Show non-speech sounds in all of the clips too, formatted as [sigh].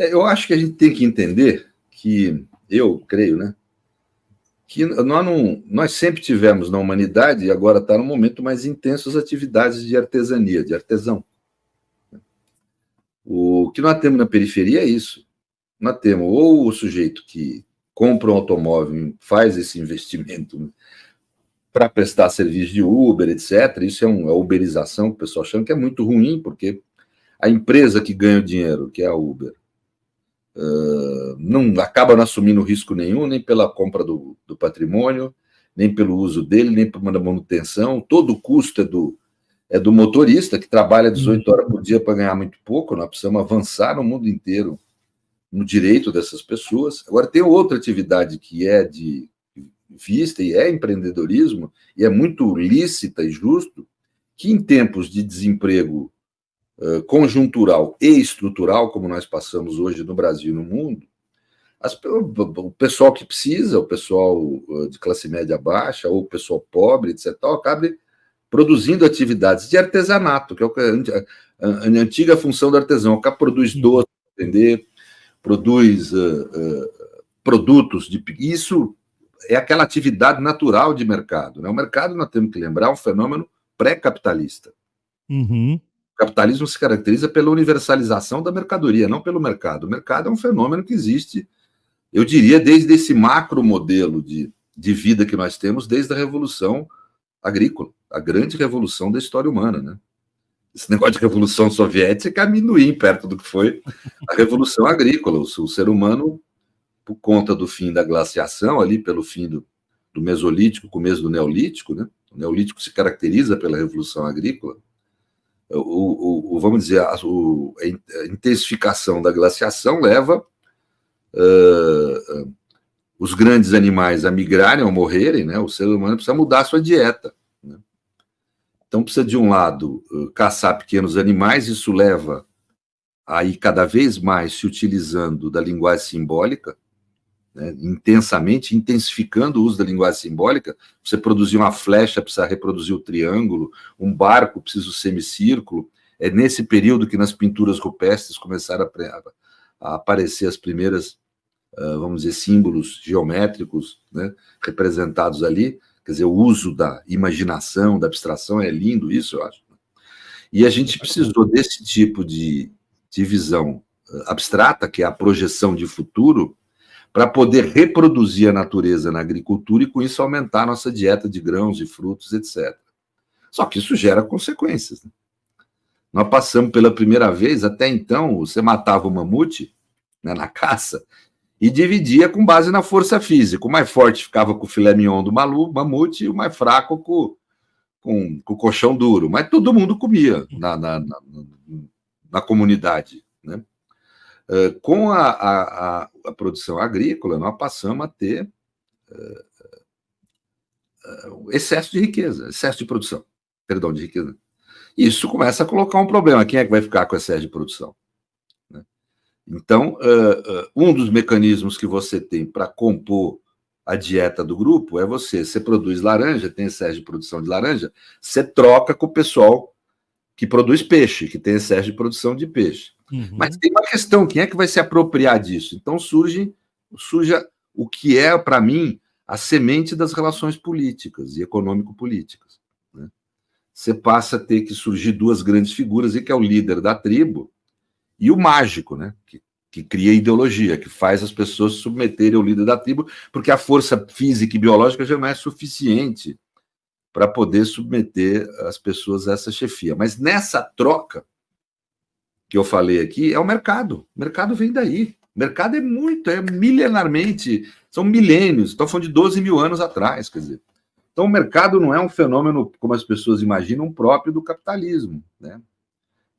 É, eu acho que a gente tem que entender que, eu creio, né? Que nós, não, nós sempre tivemos na humanidade, e agora está no momento mais intenso, as atividades de artesania, de artesão. O que nós temos na periferia é isso. Nós temos ou o sujeito que compra um automóvel, faz esse investimento para prestar serviço de Uber, etc. Isso é uma é uberização que o pessoal chama que é muito ruim, porque a empresa que ganha o dinheiro, que é a Uber, ah, não acaba não assumindo risco nenhum, nem pela compra do, do patrimônio, nem pelo uso dele, nem pela manutenção. Todo o custo é do, é do motorista, que trabalha 18 uhum. horas por dia para ganhar muito pouco. Nós precisamos avançar no mundo inteiro no direito dessas pessoas. Agora, tem outra atividade que é de vista e é empreendedorismo, e é muito lícita e justo, que em tempos de desemprego eh, conjuntural e estrutural, como nós passamos hoje no Brasil e no mundo, as, o pessoal que precisa, o pessoal eh, de classe média baixa, ou o pessoal pobre, etc., acaba produzindo atividades de artesanato, que é a, a, a antiga função do artesão, que produz doce, vender, produz uh, uh, produtos de isso é aquela atividade natural de mercado, né? O mercado nós temos que lembrar é um fenômeno pré-capitalista. Uhum capitalismo se caracteriza pela universalização da mercadoria, não pelo mercado. O mercado é um fenômeno que existe, eu diria, desde esse macro modelo de, de vida que nós temos, desde a Revolução Agrícola, a grande revolução da história humana, né? esse negócio de revolução soviética é perto do que foi a revolução agrícola. O, ser humano, por conta do fim da glaciação, ali pelo fim do, do Mesolítico, começo do Neolítico, né? o Neolítico se caracteriza pela revolução agrícola, o, o, o vamos dizer, a, o, a, intensificação da glaciação leva uh, os grandes animais a migrarem ou morrerem, né? O ser humano precisa mudar a sua dieta. Né? Então precisa de um lado caçar pequenos animais, isso leva aí cada vez mais se utilizando da linguagem simbólica, né, intensamente, intensificando o uso da linguagem simbólica. Você produzir uma flecha, precisa reproduzir o triângulo, um barco, precisa o semicírculo. É nesse período que nas pinturas rupestres começaram a, a aparecer as primeiras, uh, vamos dizer, símbolos geométricos né, representados ali. Quer dizer, o uso da imaginação, da abstração, é lindo isso, eu acho. Né. E a gente precisou desse tipo de, de visão ah, abstrata, que é a projeção de futuro, para poder reproduzir a natureza na agricultura e, com isso, aumentar nossa dieta de grãos e frutos, etc. Só que isso gera consequências. Né? Nós passamos pela primeira vez, até então, você matava o mamute né, na caça e dividia com base na força física. O mais forte ficava com o filé mignon do malu, mamute, e o mais fraco com, com, com o colchão duro. Mas todo mundo comia na, na, na, na comunidade. Né? Eh, com a, a, a, a, produção agrícola, nós passamos a ter uh, uh, excesso de riqueza, excesso de produção, perdão, de riqueza. Isso começa a colocar um problema. Quem é que vai ficar com excesso de produção? Né? Então, um dos mecanismos que você tem para compor a dieta do grupo é você, você produz laranja, tem excesso de produção de laranja, você troca com o pessoal que produz peixe, que tem excesso de produção de peixe Uhum. Mas tem uma questão: quem é que vai se apropriar disso? Então surge, surge o que é, para mim, a semente das relações políticas e econômico-políticas. Né? Você passa a ter que surgir duas grandes figuras, e que é o líder da tribo e o mágico, né? que, que cria ideologia, que faz as pessoas se submeterem ao líder da tribo, porque a força física e biológica já não é suficiente para poder submeter as pessoas a essa chefia. Mas nessa troca, que eu falei aqui é o mercado. O mercado vem daí. O mercado é muito, é milenarmente, são milênios. Estou falando de 12 mil anos atrás, quer dizer. Então, o mercado não é um fenômeno, como as pessoas imaginam, próprio do capitalismo. Né?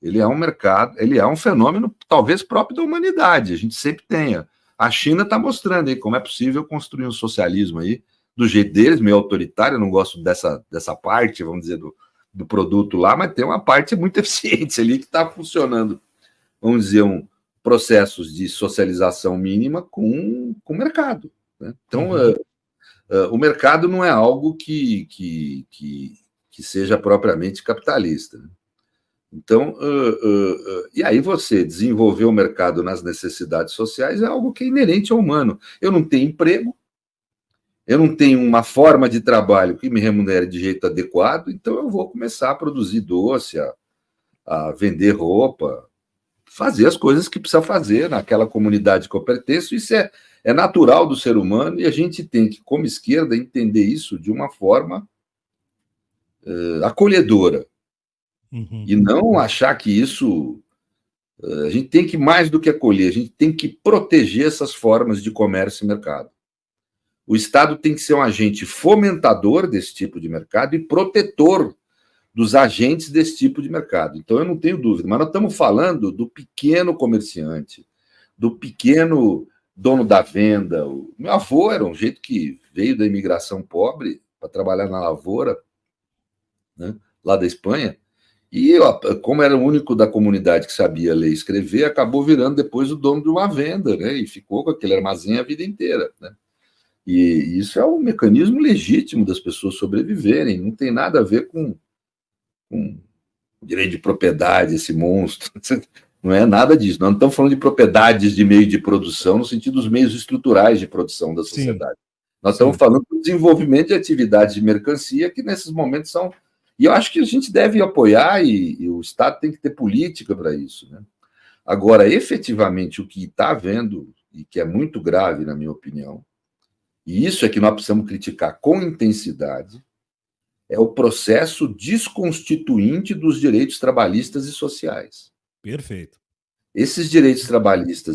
Ele é um mercado, ele é um fenômeno talvez próprio da humanidade, a gente sempre tenha. A China está mostrando aí como é possível construir um socialismo aí, do jeito deles, meio autoritário, eu não gosto dessa, dessa parte, vamos dizer, do, do produto lá, mas tem uma parte muito [laughs] eficiente ali que está funcionando, vamos dizer, um processos de socialização mínima com, com o mercado. Né? Então, uhum. uh, uh, o mercado não é algo que, que, que, que seja propriamente capitalista. Né? Então, uh, e aí você desenvolver o mercado nas necessidades sociais é algo que é inerente ao humano. Eu não tenho emprego, eu não tenho uma forma de trabalho que me remunere de jeito adequado, então eu vou começar a produzir doce, a, a vender roupa, fazer as coisas que precisa fazer naquela comunidade que eu pertenço. Isso é, é natural do ser humano e a gente tem que, como esquerda, entender isso de uma forma uh, acolhedora. Uhum. E não achar que isso. Uh, a gente tem que, mais do que acolher, a gente tem que proteger essas formas de comércio e mercado. O Estado tem que ser um agente fomentador desse tipo de mercado e protetor dos agentes desse tipo de mercado. Então, eu não tenho dúvida, mas nós estamos falando do pequeno comerciante, do pequeno dono da venda. O meu avô era um jeito que veio da imigração pobre para trabalhar na lavoura, né, lá da Espanha, e eu, como era o único da comunidade que sabia ler e escrever, acabou virando depois o dono de uma venda, né, e ficou com aquele armazém a vida inteira, né. E isso é um mecanismo legítimo das pessoas sobreviverem, não tem nada a ver com, com direito de propriedade, esse monstro. [laughs] Não é nada disso. Nós não estamos falando de propriedades de meio de produção no sentido dos meios estruturais de produção da sociedade. Sim. Nós estamos Sim. falando do desenvolvimento de atividades de mercancia que nesses momentos são. E eu acho que a gente deve apoiar e, e o Estado tem que ter política para isso. Né? Agora, efetivamente, o que está havendo, e que é muito grave, na minha opinião, e isso é que nós precisamos criticar com intensidade, é o processo desconstituinte dos direitos trabalhistas e sociais. Perfeito. Esses direitos trabalhistas